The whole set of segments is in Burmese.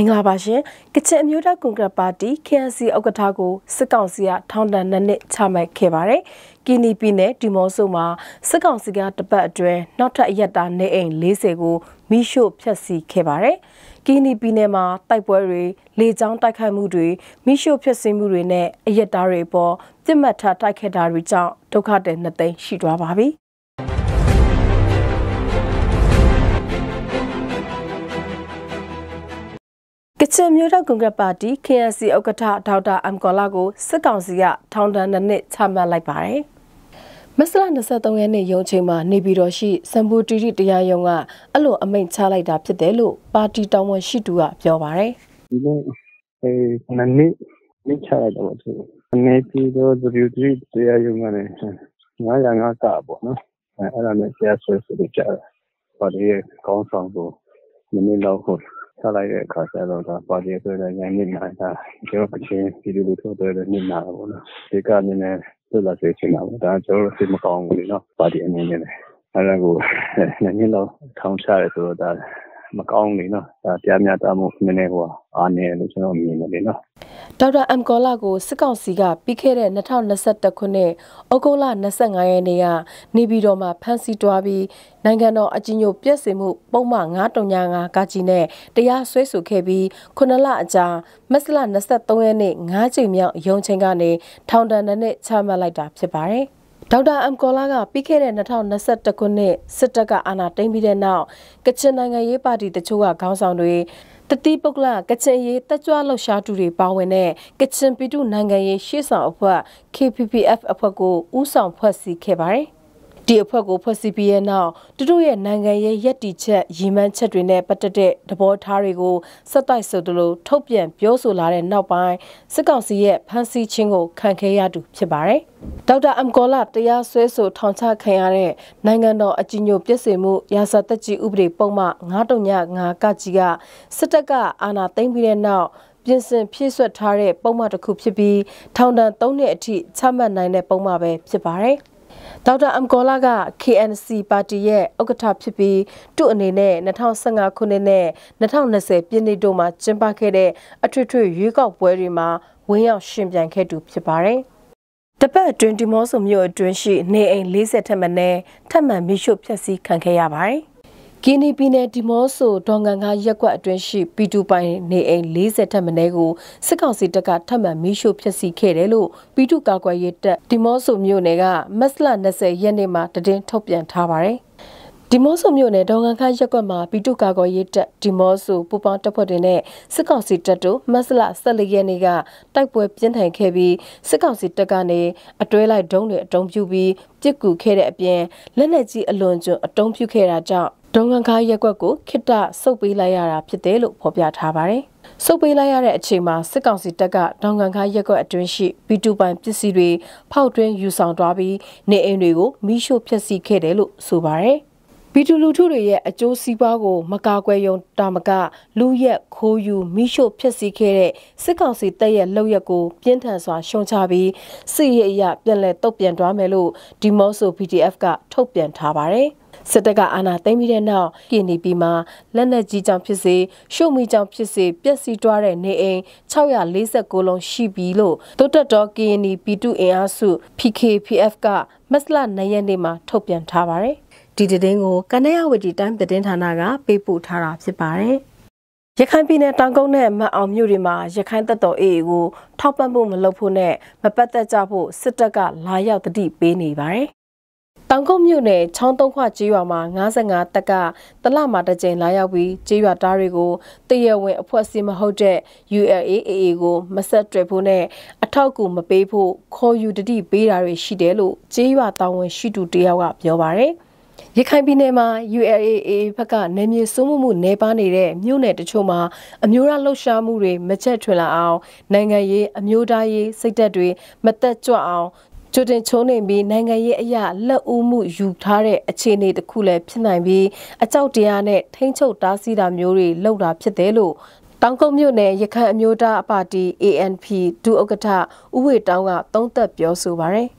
မင်္ဂလာပါရှင်။ကချင်အမျိုးသားကွန်ဂရက်ပါတီ KNC ဥက္ကဋ္ဌကိုစစ်ကောင်စီကထောင်ဒဏ်နှစ်နှစ်ချမှတ်ခဲ့ပါတယ်။ကီနီပြည်နယ်ဒီမော့ဆိုမှာစစ်ကောင်စီကတပတ်အတွင်းနောက်ထပ်အရက်တာနေအိမ်40ကိုမိရှို့ဖျက်ဆီးခဲ့ပါတယ်။ကီနီပြည်နယ်မှာတိုက်ပွဲတွေ၊လေကြောင်းတိုက်ခိုက်မှုတွေ၊မိရှို့ဖျက်ဆီးမှုတွေနဲ့အရက်တာတွေအပေါ်ပြစ်မှတ်ထားတိုက်ခိုက်တာတွေကြောင့်ဒုက္ခတွေနှစ်သိန်းရှိသွားပါပြီ။ကချင်မျိုးတော်ကွန်ဂရက်ပါတီ KNC ဥက္ကဋ္ဌဒေါက်တာအမ်ကောလာကိုစစ်ကောင်စီကထောင်ဒဏ်နှစ်နှစ်ချမှတ်လိုက်ပါတယ်။မစလ23ရက်နေ့ရုံးချိန်မှာနေပြည်တော်ရှိစံပူတီတီတရားရုံးကအဲ့လိုအမိန့်ချလိုက်တာဖြစ်တယ်လို့ပါတီတောင်ဝန်ရှိသူကပြောပါတယ်။ဒီနေ့အဲနှစ်နှစ်မိချလိုက်တော့သူနေပြည်တော်ဒရီတီတရားရုံးကလည်းငါရငါကပေါ့နော်။အဲ့ဒါနဲ့ဆရာဆွေးဆွေးကြတယ်။ပါတီရဲ့ကောင်းဆောင်ကိုမနေ့လောက်ဟုတ်ချလိုက်တဲ့အခါကျတော့ဒါပါတီဆိုတဲ့ညနေနာတာကျွန်တော်ကချင်းပြည်သူလူထုတွေလည်းနေနာတာပေါ့နော်ဒီကအနေနဲ့လွတ်လပ်စေချင်တာပေါ့ဒါကျွန်တော်စိတ်မကောင်းဘူးလေနော်ပါတီအနေနဲ့လည်းအဲ့ဒါကိုညနေလောက်ထောင်ချရဲဆိုတော့ဒါမကောင်းလေနော်ဒါတရားမျှတမှုနည်းနည်းကွာအားနည်းလို့ကျွန်တော်မြင်တယ်နော်ဒေါက်တာအမ်ကောလာကိုစစ်ကောင်စီကပြီးခဲ့တဲ့2021ခုနှစ်ဩဂုတ်လ25ရက်နေ့ကနေပြည်တော်မှာဖမ်းဆီးတွားပြီးနိုင်ငံတော်အကြီးညိုပြည့်စင်မှုပုံမှန်9.5ကကြီးနဲ့တရားစွဲဆိုခဲ့ပြီး9လအကြာမတ်လ23ရက်နေ့9ချိန်မြောက်ရုံးချိန်ကနေထောင်ဒဏ်နဲ့ချမှတ်လိုက်တာဖြစ်ပါတယ်။ဒေါက်တာအမ်ကောလာကပြီးခဲ့တဲ့2021ခုနှစ်စစ်တပ်ကအာဏာသိမ်းပြီးတဲ့နောက်ကချင်နိုင်ငံရေးပါတီတချို့ကခေါင်းဆောင်တွေတတိပုဂ္ဂလကချင်ရေးတက်ကြွလှရှားသူတွေပါဝင်တဲ့ကချင်ပြည်သူနိုင်ငံရေးရှေ့ဆောင်အဖွဲ့ KPPF အဖွဲ့ကိုဥဆောင်ဖွဲ့စည်းခဲ့ပါတယ်။ဒီအဖွဲ့ကိုဖွဲ့စည်းပြီးတဲ့နောက်သူတို့ရဲ့နိုင်ငံရေးယက်တီချက်ရည်မှန်းချက်တွေနဲ့ပတ်သက်တဲ့သဘောထားတွေကိုဆက်တိုက်ဆိုသလိုထုတ်ပြန်ပြောဆိုလာတဲ့နောက်ပိုင်းစစ်ကောင်စီရဲ့ဖမ်းဆီးခြင်းကိုခံခဲ့ရသူဖြစ်ပါတယ်။ဒေါက်တာအမ်ကောလာတရားစွဲဆိုထောင်ချခံရတဲ့နိုင်ငံတော်အကြီးညိုပြည့်စုံမှုရာဇသက်ကြီးဥပဒေပုံမှ9.5ကကြီးကစစ်တပ်ကအာဏာသိမ်းပြီးတဲ့နောက်ပြင်ဆင်ဖြည့်ဆွတ်ထားတဲ့ပုံမှန်တစ်ခုဖြစ်ပြီးထောင်ဒဏ်3နှစ်အထိချမှတ်နိုင်တဲ့ပုံမှန်ပဲဖြစ်ပါတယ်။ဒေါက်တာအမ်ကောလာက KNC ပါတီရဲ့ဥက္ကဋ္ဌဖြစ်ပြီးသူ့အနေနဲ့2015ခုနှစ်နဲ့2020ပြည်နှစ်တို့မှာကျင်းပခဲ့တဲ့အထွေထွေရွေးကောက်ပွဲတွေမှာဝင်ရောက်ရှင်ပြိုင်ခဲ့သူဖြစ်ပါတယ်။တပတ်အတွင်းဒီမော့ဆိုမြို့အတွင်းရှိနေအိမ်40ထက်မနည်းထပ်မံမိရှုဖျက်ဆီးခံခဲ့ရပါတယ်။ကီနီပြည်နယ်ဒီမောဆိုဒေါငန်ကရက်ကွက်အတွင်းရှိ ပီတူပိုင်နေအိမ်40ထပ်မနည်းကိုစစ်ကောင်စီတပ်ကထပ်မံမီးရှို့ဖျက်ဆီးခဲ့တယ်လို့ပီတူကာကွယ်ရေးတပ်ဒီမောဆိုမြို့နယ်ကမက်စလ20ရက်နေ့မှာတည်င်းထုတ်ပြန်ထားပါတယ်။ဒီမောဆိုမြို့နယ်ဒေါငန်ခရက်ကွက်မှာပီတူကာကွယ်ရေးတပ်ဒီမောဆိုပူပေါင်းတပ်ဖွဲ့တွေနဲ့စစ်ကောင်စီတပ်တို့မက်စလ14ရက်နေ့ကတိုက်ပွဲပြင်းထန်ခဲ့ပြီးစစ်ကောင်စီတပ်ကနေအတွဲလိုက်ဒုံးတွေအုံပြုပြီးပစ်ကူခဲ့တဲ့အပြင်လက်နက်ကြီးအလွန်ကျွံအုံပြုခဲ့တာကြောင့်ဒုံကန်ခါရက်ွက်ကိုခိတစုပ်ပေးလိုက်ရတာဖြစ်တယ်လို့ဖော်ပြထားပါတယ်။စုပ်ပေးလိုက်ရတဲ့အချိန်မှာစစ်ကောင်စီတပ်ကဒုံကန်ခါရက်ွက်အတွင်းရှိ B2 ပိုင်ပစ္စည်းတွေဖောက်တွင်းယူဆောင်သွားပြီးနေအိမ်တွေကိုမိရှို့ဖျက်ဆီးခဲ့တယ်လို့ဆိုပါတယ်။ဗီတူလူထုတွေရဲ့အကျိုးစီးပွားကိုမကာကွယ်ယုံတာမကလူရက်ခိုးယူမိရှို့ဖျက်ဆီးခဲ့တဲ့စစ်ကောင်စီတပ်ရဲ့လှုပ်ရက်ကိုပြင်းထန်စွာရှုံချပြီးစစ်ရေးအရာပြန်လည်တုတ်ပြန်သွားမယ်လို့ဒီမော့ဆို PDF ကထုတ်ပြန်ထားပါတယ်။စစ်တပ်ကအာဏာသိမ်းပြီးတဲ့နောက်ကင်နီပြည်မှာလက်နက်ကြီးကြောင့်ဖြစ်စေရှုံမိကြောင့်ဖြစ်စေပျက်စီးသွားတဲ့နေအိမ်649လုံးရှိပြီလို့တိုးတက်တော်ကင်နီပြည်သူအင်အားစု PKPF ကမက်စလ9ရက်နေ့မှာထုတ်ပြန်ထားပါတယ်။ဒီသတင်းကိုကနရဝတီတိုင်းသတင်းဌာနကပေးပို့ထားတာဖြစ်ပါတယ်။ရခိုင်ပြည်နယ်တောင်ကုန်းနဲ့မတ်အောင်မြို့တွေမှာရခိုင်တပ်တော် AA ကိုထောက်ပံ့ဖို့မလုပ်ဖို့နဲ့မပတ်သက်ကြဖို့စစ်တပ်ကလာရောက်တတိပေးနေပါတယ်။တောင်ကုန်းမြို့နယ်ချောင်းသုံးခွကျေးရွာမှာ55တက်ကတလမှာတစ်ကြိမ်လာရောက်ပြီးကျေးရွာသားတွေကိုတရားဝင်အဖွဲ့အစည်းမဟုတ်တဲ့ ULAAA ကိုမဆက်တွေ့ဖို့နဲ့အထောက်အကူမပေးဖို့ခေါ်ယူတတိပေးတာတွေရှိတယ်လို့ကျေးရွာတာဝန်ရှိသူတယောက်ကပြောပါရယ်။ရခိုင်ပြည်နယ်မှာ ULAA ဘက်ကနယ်မြေစိုးမှုမှုနေပါနေတဲ့မြို့နယ်တချို့မှာ အမျိုးသားလှုပ်ရှားမှုတွေမချက်ထွင်လာအောင် နိုင်ငံရေးအမျိုးသားရေးစိတ်ဓာတ်တွေမတက်ကြွအောင်ကြိုတင်ချုံးနေပြီးနိုင်ငံရေးအရာလက်ဦးမှုယူထားတဲ့အခြေအနေတစ်ခုလည်းဖြစ်နိုင်ပြီးအကြောက်တရားနဲ့ထိမ့်ချုပ်တားဆီးတာမျိုးတွေလုပ်တာဖြစ်တယ်လို့တောင်ကုန်းမြို့နယ်ရခိုင်အမျိုးသားအပါတီ ANP ဒုဥက္ကဋ္ဌဦးဝေတောင်းကသုံးသပ်ပြောဆိုပါရယ်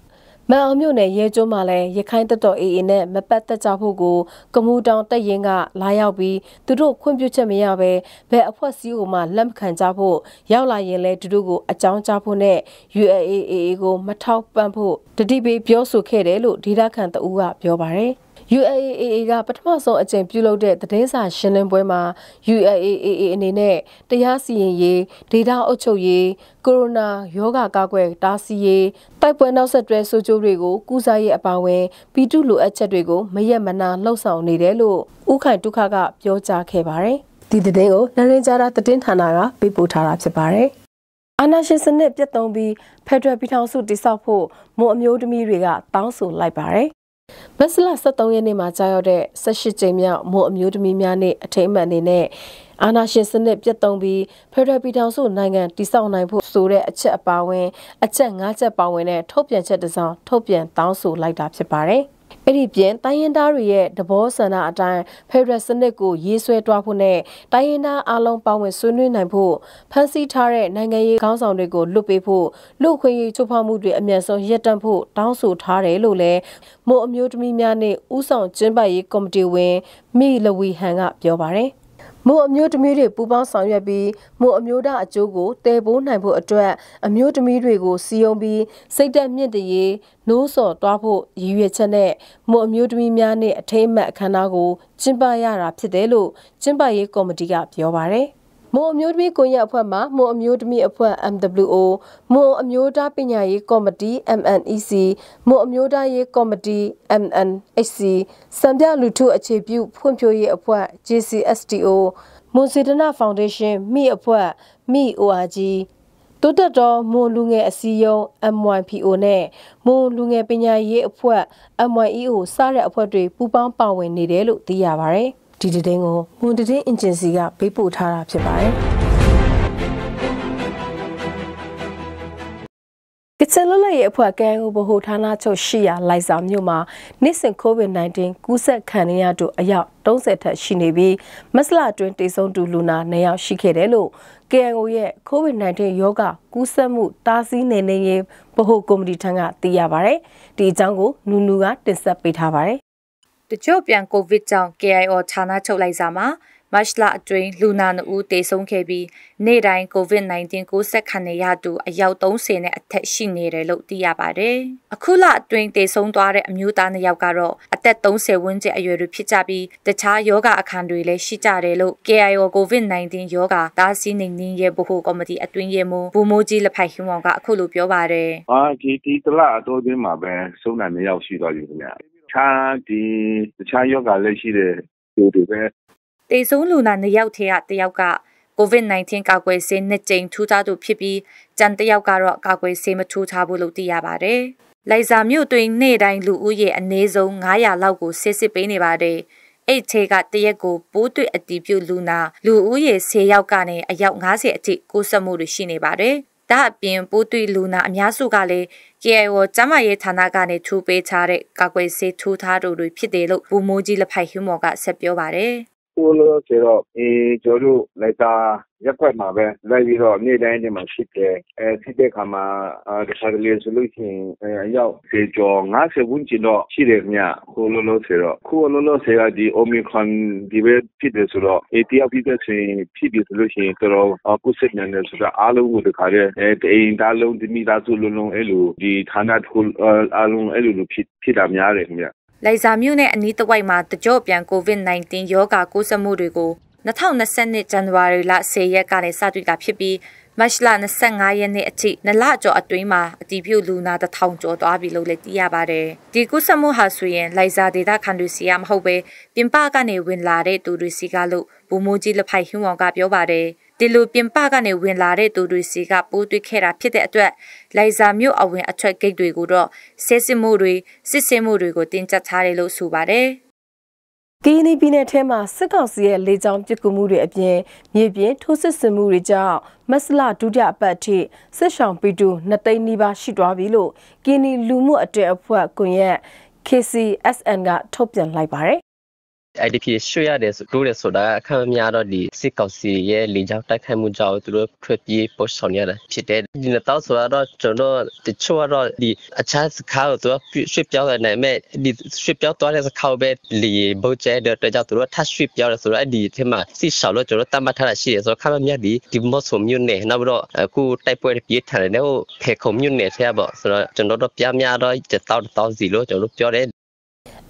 မန်အောင်မြို့နယ်ရဲကျွန်းမှာလည်းရခိုင်တပ်တော် AA နဲ့မပတ်သက်ကြဖို့ကိုကမူတောင်တပ်ရင်းကလာရောက်ပြီးသူတို့ခွင့်ပြုချက်မရဘဲဘယ်အဖွဲ့စည်းကိုမှလက်မခံကြဖို့ရောက်လာရင်လည်းသူတို့ကိုအကြောင်းကြားဖို့နဲ့ UAAA ကိုမထောက်ပံ့ဖို့တတိပေးပြောဆိုခဲ့တယ်လို့ဒေသခံတအူးကပြောပါတယ်။ UAAA ကပထမဆုံးအကြိမ်ပြုလုပ်တဲ့သတင်းစာရှင်းလင်းပွဲမှာ UAAA အနေနဲ့တရားစီရင်ရေးဒေတာအုပ်ချုပ်ရေးကိုရိုနာရောဂါကာကွယ်တားဆီးရေးတိုက်ပွဲနောက်ဆက်တွဲဆိုးကျိုးတွေကိုကုစားရေးအပါအဝင်ပြည်သူလူအပ်ချက်တွေကိုမရက်မနာလှုပ်ဆောင်နေတယ်လို့ဥခိုင်ဒုက္ခကပြောကြားခဲ့ပါတယ်။ဒီသတင်းကိုနရင်းကြတာသတင်းဌာနကပေးပို့ထားတာဖြစ်ပါတယ်။အာဏာရှင်စနစ်ပြတ်သုံးပြီးဖက်ဒရယ်ပြည်ထောင်စုတည်ဆောက်ဖို့မွန်အမျိုးသမီးတွေကတောင်းဆိုလိုက်ပါတယ်မတ်လ23ရက်နေ့မှာကြာရောက်တဲ့18ကြိမ်မြောက်မိုးအမျိုးသမီးများနေ့အထိမ်းအမှတ်အနေနဲ့အာနာရှင်စနစ်ပြတ်သုံးပြီးဖက်ဒရယ်ပြည်ထောင်စုနိုင်ငံတည်ဆောက်နိုင်ဖို့ဆိုတဲ့အချက်အပါဝင်အချက်၅ချက်ပါဝင်တဲ့ထုတ်ပြန်ချက်တစ်စောင်ထုတ်ပြန်တောင်းဆိုလိုက်တာဖြစ်ပါတယ်။အဲ့ဒီပြင်တိုင်းရင်းသားတွေရဲ့သဘောဆန္ဒအတိုင်းဖက်ဒရယ်စနစ်ကိုရေးဆွဲတွားဖို့နဲ့တိုင်းရင်းသားအလုံးပါဝင်ဆွေးနွေးနိုင်ဖို့ဖန်ဆီးထားတဲ့နိုင်ငံရေးခေါင်းဆောင်တွေကိုလွတ်ပေးဖို့လူခွင့်ရေးချိုးဖောက်မှုတွေအမြန်ဆုံးရပ်တန့်ဖို့တောင်းဆိုထားတယ်လို့လည်းမို့အမျိုးသမီးများနဲ့ဥဆောင်ကျင်းပရေးကော်မတီဝင်မိလဝီဟန်ကပြောပါတယ်မို့အမျိုးသမီးတွေပူးပေါင်းဆောင်ရွက်ပြီးမို့အမျိုးသားအကျိုးကိုတည်ပိုးနိုင်ဖို့အတွက် အမျိုးသမီးတွေကိုစီယုံပြီးစိတ်သက်မြင့်တရေနိုးစော်တွားဖို့ရည်ရွယ်ချက်နဲ့မို့အမျိုးသမီးများနဲ့အထိမ့်အမှတ်အခမ်းအနားကိုကျင်းပရတာဖြစ်တယ်လို့ကျင်းပရေးကော်မတီကပြောပါရယ်။မွန်အမျိုးသမီးကွန်ရက်အဖွဲ့မှမွန်အမျိုးသမီးအဖွဲ့ MWO မွန်အမျိုးသားပညာရေးကော်မတီ MNEC မွန်အမျိုးသားရေးကော်မတီ MNHC စံပြလူထုအခြေပြုဖွံ့ဖြိုးရေးအဖွဲ့ JCSTO မွန်စေတနာဖောင်ဒေးရှင်းမိအဖွဲ့မိ ORG တိုးတက်သောမွန်လူငယ်အစည်းအရုံး MYPO နဲ့မွန်လူငယ်ပညာရေးအဖွဲ့ MYEO စတဲ့အဖွဲ့တွေပူးပေါင်းပါဝင်နေတယ်လို့သိရပါဗျ။ဒီတည်င်းကိုမွန်တည်င်း agency ကပေးပို့ထားတာဖြစ်ပါတယ်ကချင်လွတ်လပ်ရေးအဖွဲ့ကံဦးဗဟိုဌာနချုပ်ရှိရာလိုက်စာမြို့မှာနေ့စဉ် COVID-19 ကူးစက်ခံရသူအယောက်30ထက်ရှိနေပြီးမက်စလာတွင်တိစုံတူလူနာ9ယောက်ရှိခဲ့တယ်လို့ KNO ရဲ့ COVID-19 ရောဂါကူးစက်မှုတားဆီးနေနေရေးဗဟိုကော်မတီထံကသိရပါဗျ။ဒီအကြောင်းကိုနူနူကတင်ဆက်ပေးထားပါဗျ။တချို့ပြန်ကိုဗစ်ကြောင့် KIO ဌာနချုပ်လိုက်စာမှာမတ်လအတွင်းလူနာနှုတ်တေဆုံးခဲ့ပြီးနေ့တိုင်း COVID-19 ကိုဆက်ခံရသူအယောက်30နဲ့အထက်ရှိနေတယ်လို့သိရပါတယ်။အခုလအတွင်းတေဆုံးသွားတဲ့အမျိုးသားနှစ်ယောက်ကတော့အသက်30ဝန်းကျင်အရွယ်တွေဖြစ်ကြပြီးတခြားယောဂအခန်းတွေလည်းရှိကြတယ်လို့ KIO COVID-19 ယောဂတားဆီးနိုင်ရင်းဘဟုကော်မတီအတွင်းရေးမှူးဘူမိုးကြီးလက်ဖိုက်ဟင်းမောင်ကအခုလိုပြောပါတယ်။အာဒီဒီတလအတော်ချင်းမှာပဲဆုံးနိုင်ရောက်ရှိသွားပြီခင်ဗျာ။ခြားဒီတခြားယောဂလည်းရှိတယ်သူတွေပဲတေဆုံးလူနာ၂ယောက်ထဲကတယောက်က COVID-19 ကာကွယ်ဆေးနှစ်ကြိမ်ထိုးထားသူဖြစ်ပြီးကြံတယောက်ကတော့ကာကွယ်ဆေးမထိုးထားဘူးလို့သိရပါတယ်။လိုက်ဇာမြို့တွင်နေ့တိုင်းလူဦးရေအနည်းဆုံး900လောက်ကိုဆေးစစ်ပေးနေပါတယ်။အဲ့ထဲကတရက်ကို ပိုးတွေ့အတီးပြုလူနာလူဦးရေ10ယောက်ကနေအယောက်90အထိကိုးစက်မှုတွေရှိနေပါတယ်။ဒါအပြင်ပိုးတွေ့လူနာအများစုကလည်း KIO ကျမရေးဌာနကနေထူပေးထားတဲ့ကာကွယ်ဆေးထိုးထားသူတွေဖြစ်တယ်လို့ဘူမိုးကြီးလက်ဖိုက်ဟျူမော်ကဆက်ပြောပါတယ်။အခုလောလောဆယ်တော့ကျနော်တို့လှိုင်သာရပ်ကွက်မှာပဲလိုက်ပြီးတော့နေ့တိုင်းဒီမှာစစ်တယ်။စစ်တဲ့အခါမှာတခါတလေဆိုလို့ရှိရင်အယောက်၁၀ကျော်၅၀ဝန်းကျင်တော့ရှိတယ်ခင်ဗျ။အခုလောလောဆယ်တော့။အခုလောလောဆယ်ကဒီ Omicron တွေပဲဖြစ်တယ်ဆိုတော့တယောက်ဖြစ်တယ်ဆိုရင်ဖြစ်ပြီဆိုလို့ရှိရင်တော်တော်ကူးစက်မြန်တယ်ဆိုတာအားလုံးကိုတခါတည်းတအိမ်သားလုံးတမိသားစုလုံးလုံးအဲလိုဒီဌာနတခုအားလုံးအဲလိုဖြစ်တာများတယ်ခင်ဗျလိုက်ဇာမြို့နဲ့အနီးတစ်ဝိုက်မှာတကြော့ပြန် COVID-19 ရောဂါကူးစက်မှုတွေကို2022ဇန်နဝါရီလ10ရက်ကနေစတွေ့တာ ဖြစ်ပြီးမတ်လ25ရက်နေ့အထိနလကျော်အတွင်းမှာအတည်ပြုလူနာတထောင်ကျော်သွားပြီလို့လည်းသိရပါတယ်။ဒီကုသမှုဟာဆိုရင်လိုက်စာဒေတာခံတွေစီကမဟုတ်ပဲပြင်ပကနေဝင်လာတဲ့သူတွေစီကလို့ဘူမိုးကြီးလက်ဖိုက်ဟင်းအောင်ကပြောပါတယ်။ဒီလိုပြင်ပကနေဝင်လာတဲ့သူတွေစီကပိုးတွေ့ခဲ့တာဖြစ်တဲ့အတွက်လိုက်ဇာမျိုးအဝင်အထွက်ဂိတ်တွေကိုတော့ဆေးစစ်မှုတွေစစ်ဆေးမှုတွေကိုတင်ကျပ်ထားတယ်လို့ဆိုပါတယ်ကရင်ပြည်နယ်ထဲမှာစစ်ကောင်စီရဲ့လေကြောင်းပစ်ကူမှုတွေအပြင်မြေပြင်ထိုးစစ်ဆင်မှုတွေကြောင့်မက်စလာဒုတိယအပတ်အထိစစ်ဆောင်ပီတူ2သိန်းနီးပါးရှိသွားပြီလို့ကရင်လူမှုအတွေ့အဖွဲ့ကွန်ရက် KCSN ကထုတ်ပြန်လိုက်ပါတယ်အဲ့ဒီဖြစ်ရွှေ့ရတယ်ဆိုတိုးတယ်ဆိုတာအခက်များတော့ဒီစစ်ကောင်စီရဲ့လေကြောင်းတိုက်ခိုက်မှုကြောင့်သူတို့ထွက်ပြေးပို့ဆောင်ရတာဖြစ်တယ်ဒီနေ့တော့ဆိုတော့ကျွန်တော်တချို့ကတော့ဒီအခြားစကားကိုသူကရွှေ့ပြောင်းနိုင်မဲ့ဒီရွှေ့ပြောင်းသွားတဲ့စကားပဲလေဘုတ်ကျဲတဲ့အတွက်ကြောင့်သူတို့ထပ်ရွှေ့ပြောင်းတယ်ဆိုတော့အဲ့ဒီအထက်မှာစစ်ရှောက်လို့ကျွန်တော်တတ်မှတ်ထားတာရှိတယ်ဆိုတော့ခါမမြတ်ဒီဒီမော့ဆိုမြို့နယ်နောက်ပြီးတော့အခုတိုက်ပွဲပြေးထန်တယ်ဟိုဖေခုံမြို့နယ်ဆရာပေါ့ဆိုတော့ကျွန်တော်တို့ပြများတော့တောက်တောက်စီလို့ကျွန်တော်တို့ပြောတယ်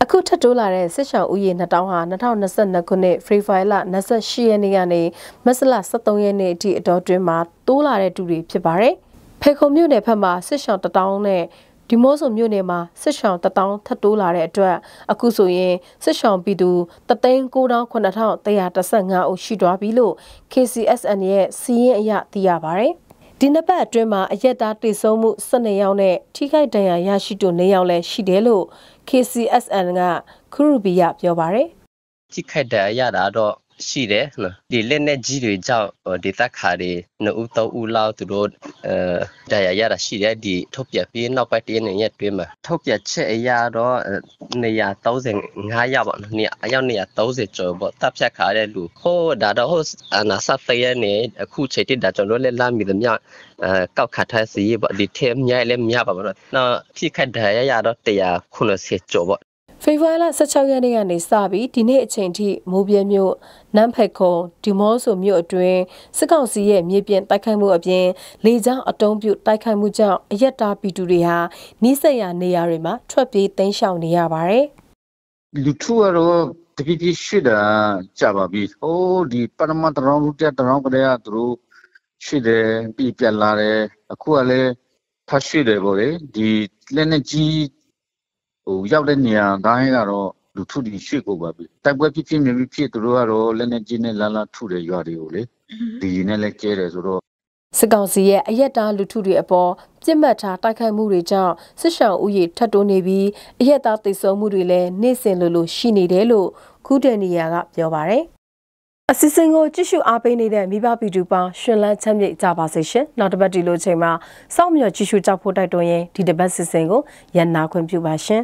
အခုထပ်တိုးလာတဲ့စစ်ရှောင်ဦးရေ2000ဟာ2022ခုနှစ် Free Fire လ28ရက်နေ့ကနေမတ်လ23ရက်နေ့အထိအတော်တွင်းမှာတိုးလာတဲ့တူတွေဖြစ်ပါတယ်။ဖေခုံမြို့နယ်ဘက်မှာစစ်ရှောင်1000နဲ့ဒီမိုးစုံမြို့နယ်မှာစစ်ရှောင်1000ထပ်တိုးလာတဲ့အတွက်အခုဆိုရင်စစ်ရှောင်ပြည်သူ3,985ဦးရှိသွားပြီလို့ KCSN ရဲ့စီးရင်အရသိရပါတယ်။ဒီနှစ်ပတ်အတွင်းမှာအရက်သားတိစုံမှု12ယောက်နဲ့ထိခိုက်ဒဏ်ရာရရှိသူ4ယောက်လည်းရှိတယ်လို့ KCSN ကခရူဘီယာပြောပါရယ်ထိခိုက်ဒဏ်ရာရတာတော့ရှိတယ်နော်ဒီလက်နဲ့ကြီးတွေကြောင့်ဒေသခါတွေနှစ်ဦးသုံးဦးလောက်သူတို့အဲတရားရတာရှိတယ်ဒီထုတ်ပြန်ပြီးနောက်ပိုင်းတရနေ့ရက်တွင်းမှာထုတ်ပြန်ချက်အရာတော့135ရောက်ပါနော်နေအယောက်130ကျော်ပေါ့တပ်ဖြတ်ခါတဲ့လူဟိုဒါတော့ဟိုအနာစတဲ့ရနေအခုချိန်တိဒါကျွန်တော်လည်းလာမိသမျှအဲကောက်ခတ်ထားစီပေါ့ဒီထဲအများလည်းမရပါဘူးနော်နောက်ဖြစ်ခတ်တရားရတော့190ကျော်ပေါ့ဖေဖော်ဝါရီလ16ရက်နေ့ကနေစပြီးဒီနေ့အချိန်ထိမိုးပြဲမြို့နမ်ဖက်ခုံဒီမောဆိုမြို့အတွင်းစစ်ကောင်စီရဲ့မြေပြင်တိုက်ခိုက်မှုအပြင်လေကြောင်းအတုံးပြုတိုက်ခိုက်မှုကြောင့်အရက်တာပီတူတွေဟာနီးစပ်ရာနေရာတွေမှာထွက်ပြေးတိမ်းရှောင်နေရပါတယ်။လူထုကတော့တပိပိရှိတာကြပါပြီ။ဟိုးဒီပရမတ်တရောင်းလူတက်တရောင်းကလေးကသူတို့ရှိတယ်ပြပြလာတယ်အခုကလည်းဖတ်ရှိတယ်ပေါ့လေဒီလက်နဲ့ကြီးဟိုရောက်တဲ့နေရာတိုင်းကတော့လူထုတွေရွှေ့ကုန်ပါပြီတိုက်ပွဲဖြစ်ဖြစ်နေပြီးဖြစ်သူတို့ကတော့လက်နဲ့ကျင်းနဲ့လာလာထုတယ်ရွာတွေကိုလေဒီရင်နဲ့လည်းကျဲတယ်ဆိုတော့စစ်ကောင်စီရဲ့အယက်တာလူထုတွေအပေါ်ပြစ်မှတ်ထားတိုက်ခိုက်မှုတွေကြောင့်စစ်ရှောင်ဥယျာဉ်ထပ်တိုးနေပြီးအယက်တာတိုက်ဆုံမှုတွေလည်းနေ့စဉ်လိုလိုရှိနေတယ်လို့ကုဒန်နီယာကပြောပါတယ်အစီအစဉ်ကိုကြည့်ရှုအားပေးနေတဲ့မိဘပီတူပေါင်းရှင်လန်းချမ်းမြေ့ကြပါစေရှင်နောက်တစ်ပတ်ဒီလိုချိန်မှာစောင့်မျှော်ကြည့်ရှုကြဖို့တိုက်တွန်းရင်ဒီတစ်ပတ်စီစဉ်ကိုရန်နာခွင့်ပြုပါရှင်